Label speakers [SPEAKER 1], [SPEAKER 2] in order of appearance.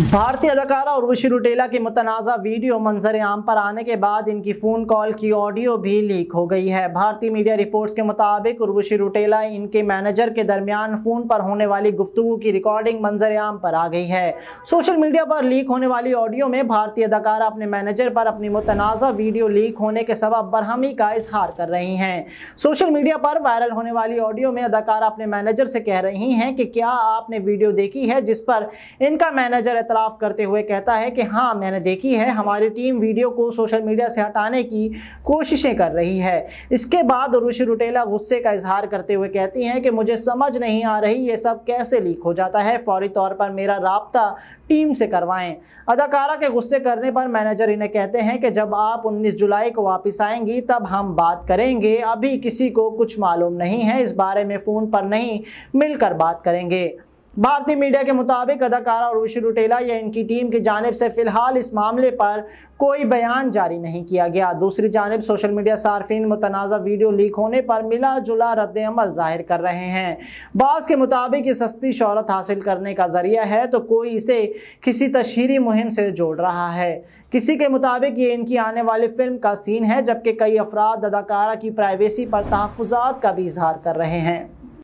[SPEAKER 1] भारतीय अदाकारा उर्वशी रुटेला के मुतनाज़ा वीडियो मंजर आम पर आने के बाद इनकी फ़ोन कॉल की ऑडियो भी लीक हो गई है भारतीय मीडिया रिपोर्ट्स के मुताबिक उर्वशी रुटेला इनके मैनेजर के दरमियान फ़ोन पर होने वाली गुफ्तु की रिकॉर्डिंग मंजर आम पर आ गई है सोशल मीडिया पर लीक होने वाली ऑडियो में भारतीय अदाकारा अपने मैनेजर पर अपनी मुतनाज़ा वीडियो लीक होने के सबब बरहमी का इजहार कर रही हैं सोशल मीडिया पर वायरल होने वाली ऑडियो में अदाकारा अपने मैनेजर से कह रही हैं कि क्या आपने वीडियो देखी है जिस पर इनका मैनेजर एतराफ़ करते हुए कहता है कि हाँ मैंने देखी है हमारी टीम वीडियो को सोशल मीडिया से हटाने की कोशिशें कर रही है इसके बाद रुशि रुटेला गुस्से का इजहार करते हुए कहती हैं कि मुझे समझ नहीं आ रही ये सब कैसे लीक हो जाता है फौरी तौर पर मेरा रबता टीम से करवाएं अदाकारा के गुस्से करने पर मैनेजर इन्हें कहते हैं कि जब आप 19 जुलाई को वापस आएंगी तब हम बात करेंगे अभी किसी को कुछ मालूम नहीं है इस बारे में फ़ोन पर नहीं मिलकर बात करेंगे भारतीय मीडिया के मुताबिक अदाकारा उर्वशी रुटेला या इनकी टीम की जानब से फिलहाल इस मामले पर कोई बयान जारी नहीं किया गया दूसरी जानब सोशल मीडिया सार्फिन मुतनाज़ वीडियो लीक होने पर मिला जुला रद्दमल जाहिर कर रहे हैं बास के मुताबिक ये सस्ती शहरत हासिल करने का जरिया है तो कोई इसे किसी तशहरी मुहिम से जोड़ रहा है किसी के मुताबिक ये इनकी आने वाली फिल्म का सीन है जबकि कई अफराद अदाकारा की प्राइवेसी पर तहफात का भी इजहार कर रहे हैं